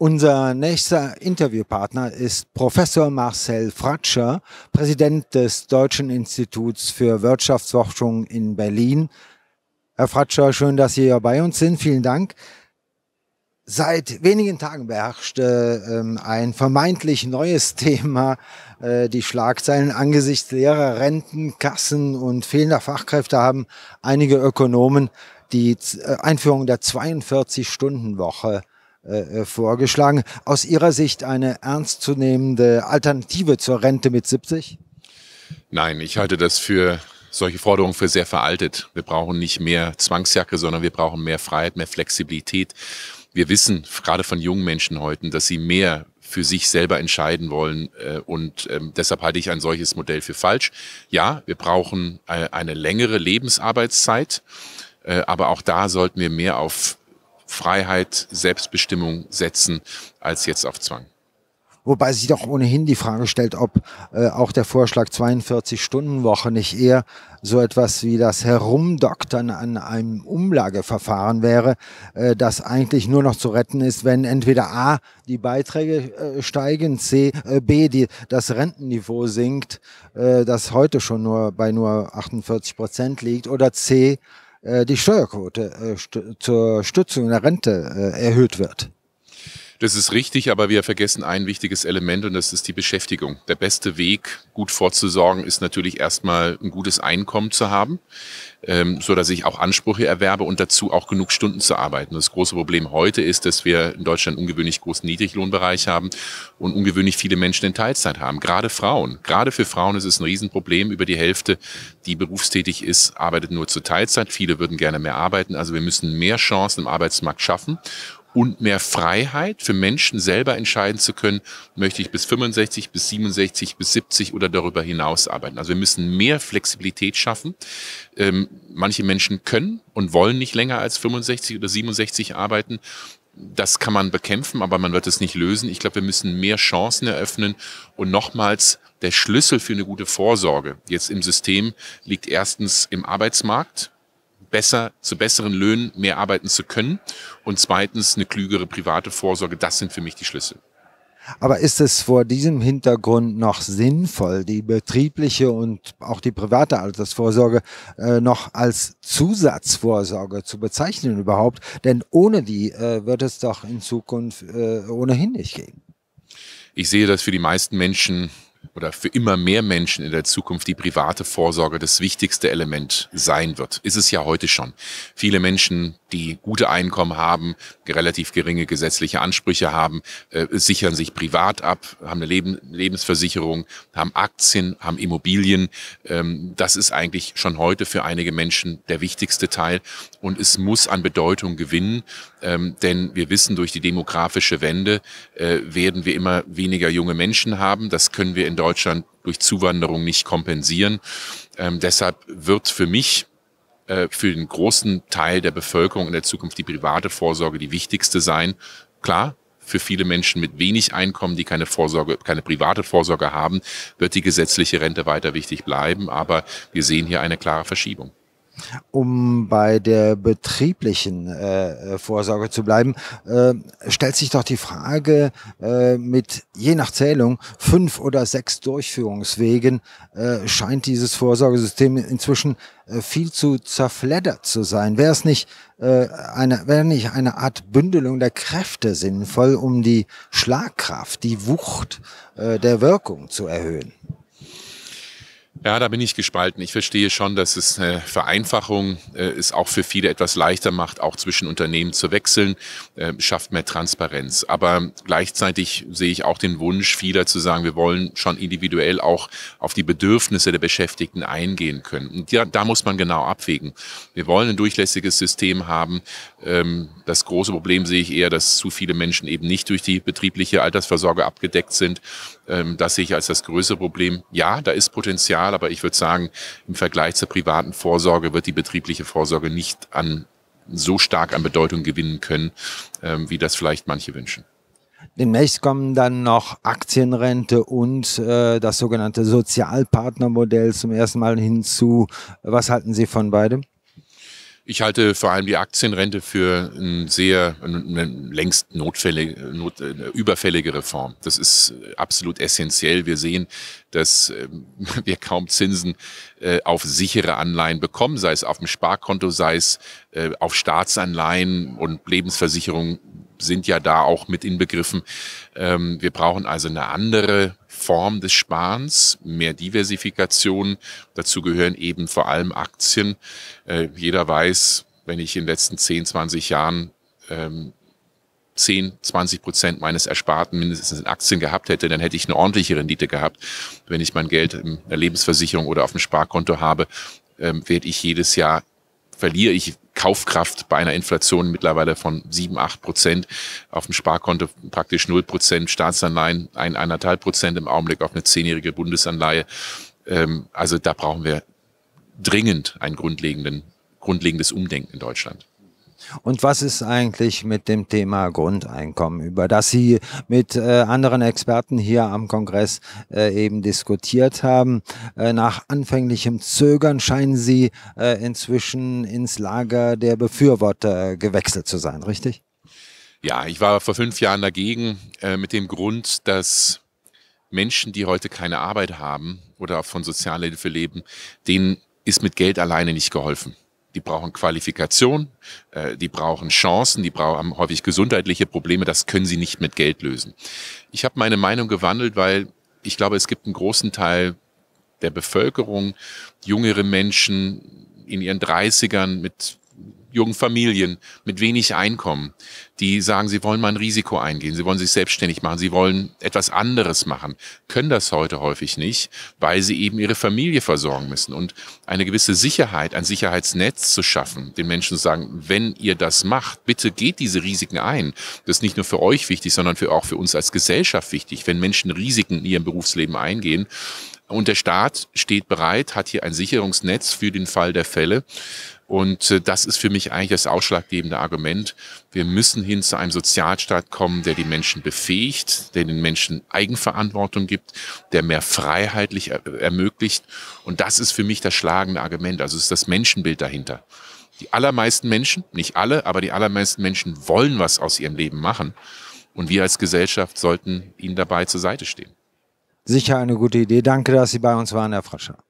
Unser nächster Interviewpartner ist Professor Marcel Fratscher, Präsident des Deutschen Instituts für Wirtschaftsforschung in Berlin. Herr Fratscher, schön, dass Sie hier bei uns sind. Vielen Dank. Seit wenigen Tagen beherrschte ähm, ein vermeintlich neues Thema äh, die Schlagzeilen. Angesichts leerer Renten, Kassen und fehlender Fachkräfte haben einige Ökonomen die äh, Einführung der 42-Stunden-Woche äh, äh, vorgeschlagen. Aus Ihrer Sicht eine ernstzunehmende Alternative zur Rente mit 70? Nein, ich halte das für solche Forderungen für sehr veraltet. Wir brauchen nicht mehr Zwangsjacke, sondern wir brauchen mehr Freiheit, mehr Flexibilität. Wir wissen gerade von jungen Menschen heute, dass sie mehr für sich selber entscheiden wollen. Äh, und ähm, deshalb halte ich ein solches Modell für falsch. Ja, wir brauchen eine längere Lebensarbeitszeit, aber auch da sollten wir mehr auf Freiheit, Selbstbestimmung setzen als jetzt auf Zwang. Wobei sich doch ohnehin die Frage stellt, ob äh, auch der Vorschlag 42-Stunden-Woche nicht eher so etwas wie das Herumdoktern an einem Umlageverfahren wäre, äh, das eigentlich nur noch zu retten ist, wenn entweder A, die Beiträge äh, steigen, C, äh, B, die, das Rentenniveau sinkt, äh, das heute schon nur bei nur 48 Prozent liegt, oder C, äh, die Steuerquote äh, zur Stützung der Rente äh, erhöht wird. Das ist richtig, aber wir vergessen ein wichtiges Element und das ist die Beschäftigung. Der beste Weg, gut vorzusorgen, ist natürlich erstmal ein gutes Einkommen zu haben, ähm, so dass ich auch Ansprüche erwerbe und dazu auch genug Stunden zu arbeiten. Das große Problem heute ist, dass wir in Deutschland einen ungewöhnlich großen Niedriglohnbereich haben und ungewöhnlich viele Menschen in Teilzeit haben. Gerade Frauen. Gerade für Frauen ist es ein Riesenproblem. Über die Hälfte, die berufstätig ist, arbeitet nur zur Teilzeit. Viele würden gerne mehr arbeiten. Also wir müssen mehr Chancen im Arbeitsmarkt schaffen und mehr Freiheit für Menschen selber entscheiden zu können, möchte ich bis 65, bis 67, bis 70 oder darüber hinaus arbeiten. Also wir müssen mehr Flexibilität schaffen. Ähm, manche Menschen können und wollen nicht länger als 65 oder 67 arbeiten. Das kann man bekämpfen, aber man wird es nicht lösen. Ich glaube, wir müssen mehr Chancen eröffnen und nochmals der Schlüssel für eine gute Vorsorge jetzt im System liegt erstens im Arbeitsmarkt, besser, zu besseren Löhnen mehr arbeiten zu können. Und zweitens eine klügere private Vorsorge. Das sind für mich die Schlüssel. Aber ist es vor diesem Hintergrund noch sinnvoll, die betriebliche und auch die private Altersvorsorge äh, noch als Zusatzvorsorge zu bezeichnen überhaupt? Denn ohne die äh, wird es doch in Zukunft äh, ohnehin nicht gehen. Ich sehe das für die meisten Menschen oder für immer mehr Menschen in der Zukunft die private Vorsorge das wichtigste Element sein wird. Ist es ja heute schon. Viele Menschen, die gute Einkommen haben, relativ geringe gesetzliche Ansprüche haben, äh, sichern sich privat ab, haben eine Leben Lebensversicherung, haben Aktien, haben Immobilien. Ähm, das ist eigentlich schon heute für einige Menschen der wichtigste Teil und es muss an Bedeutung gewinnen. Ähm, denn wir wissen, durch die demografische Wende äh, werden wir immer weniger junge Menschen haben. Das können wir in Deutschland durch Zuwanderung nicht kompensieren. Ähm, deshalb wird für mich äh, für den großen Teil der Bevölkerung in der Zukunft die private Vorsorge die wichtigste sein. Klar, für viele Menschen mit wenig Einkommen, die keine Vorsorge, keine private Vorsorge haben, wird die gesetzliche Rente weiter wichtig bleiben. Aber wir sehen hier eine klare Verschiebung um bei der betrieblichen äh, äh, Vorsorge zu bleiben, äh, stellt sich doch die Frage äh, mit je nach Zählung fünf oder sechs Durchführungswegen äh, scheint dieses Vorsorgesystem inzwischen äh, viel zu zerfleddert zu sein. Wäre es nicht äh, eine, wäre nicht eine Art Bündelung der Kräfte sinnvoll, um die Schlagkraft, die Wucht äh, der Wirkung zu erhöhen? Ja, da bin ich gespalten. Ich verstehe schon, dass es eine äh, Vereinfachung äh, ist, auch für viele etwas leichter macht, auch zwischen Unternehmen zu wechseln, äh, schafft mehr Transparenz. Aber gleichzeitig sehe ich auch den Wunsch vieler zu sagen, wir wollen schon individuell auch auf die Bedürfnisse der Beschäftigten eingehen können. Und ja, da muss man genau abwägen. Wir wollen ein durchlässiges System haben. Ähm, das große Problem sehe ich eher, dass zu viele Menschen eben nicht durch die betriebliche Altersversorgung abgedeckt sind. Ähm, das sehe ich als das größere Problem. Ja, da ist Potenzial, aber ich würde sagen, im Vergleich zur privaten Vorsorge wird die betriebliche Vorsorge nicht an so stark an Bedeutung gewinnen können, ähm, wie das vielleicht manche wünschen. Demnächst kommen dann noch Aktienrente und äh, das sogenannte Sozialpartnermodell zum ersten Mal hinzu. Was halten Sie von beidem? Ich halte vor allem die Aktienrente für ein sehr, eine längst notfällige, not, überfällige Reform. Das ist absolut essentiell. Wir sehen, dass ähm, wir kaum Zinsen äh, auf sichere Anleihen bekommen, sei es auf dem Sparkonto, sei es äh, auf Staatsanleihen und Lebensversicherungen sind ja da auch mit inbegriffen. Ähm, wir brauchen also eine andere Form des Sparens, mehr Diversifikation. Dazu gehören eben vor allem Aktien. Äh, jeder weiß, wenn ich in den letzten 10, 20 Jahren ähm, 10, 20 Prozent meines Ersparten mindestens in Aktien gehabt hätte, dann hätte ich eine ordentliche Rendite gehabt. Wenn ich mein Geld in der Lebensversicherung oder auf dem Sparkonto habe, ähm, werde ich jedes Jahr verliere ich Kaufkraft bei einer Inflation mittlerweile von sieben, acht Prozent, auf dem Sparkonto praktisch null Prozent, Staatsanleihen ein eineinhalb Prozent im Augenblick auf eine zehnjährige Bundesanleihe. Ähm, also da brauchen wir dringend ein grundlegenden, grundlegendes Umdenken in Deutschland. Und was ist eigentlich mit dem Thema Grundeinkommen, über das Sie mit äh, anderen Experten hier am Kongress äh, eben diskutiert haben? Äh, nach anfänglichem Zögern scheinen Sie äh, inzwischen ins Lager der Befürworter äh, gewechselt zu sein, richtig? Ja, ich war vor fünf Jahren dagegen äh, mit dem Grund, dass Menschen, die heute keine Arbeit haben oder von Sozialhilfe leben, denen ist mit Geld alleine nicht geholfen die brauchen Qualifikation, äh, die brauchen Chancen, die haben häufig gesundheitliche Probleme, das können sie nicht mit Geld lösen. Ich habe meine Meinung gewandelt, weil ich glaube, es gibt einen großen Teil der Bevölkerung, jüngere Menschen in ihren 30ern mit jungen Familien mit wenig Einkommen, die sagen, sie wollen mal ein Risiko eingehen, sie wollen sich selbstständig machen, sie wollen etwas anderes machen, können das heute häufig nicht, weil sie eben ihre Familie versorgen müssen. Und eine gewisse Sicherheit, ein Sicherheitsnetz zu schaffen, den Menschen zu sagen, wenn ihr das macht, bitte geht diese Risiken ein. Das ist nicht nur für euch wichtig, sondern für, auch für uns als Gesellschaft wichtig, wenn Menschen Risiken in ihrem Berufsleben eingehen. Und der Staat steht bereit, hat hier ein Sicherungsnetz für den Fall der Fälle. Und äh, das ist für mich eigentlich das ausschlaggebende Argument. Wir müssen hin zu einem Sozialstaat kommen, der die Menschen befähigt, der den Menschen Eigenverantwortung gibt, der mehr freiheitlich äh, ermöglicht. Und das ist für mich das schlagende Argument. Also es ist das Menschenbild dahinter. Die allermeisten Menschen, nicht alle, aber die allermeisten Menschen wollen was aus ihrem Leben machen. Und wir als Gesellschaft sollten ihnen dabei zur Seite stehen. Sicher eine gute Idee. Danke, dass Sie bei uns waren, Herr Frascher.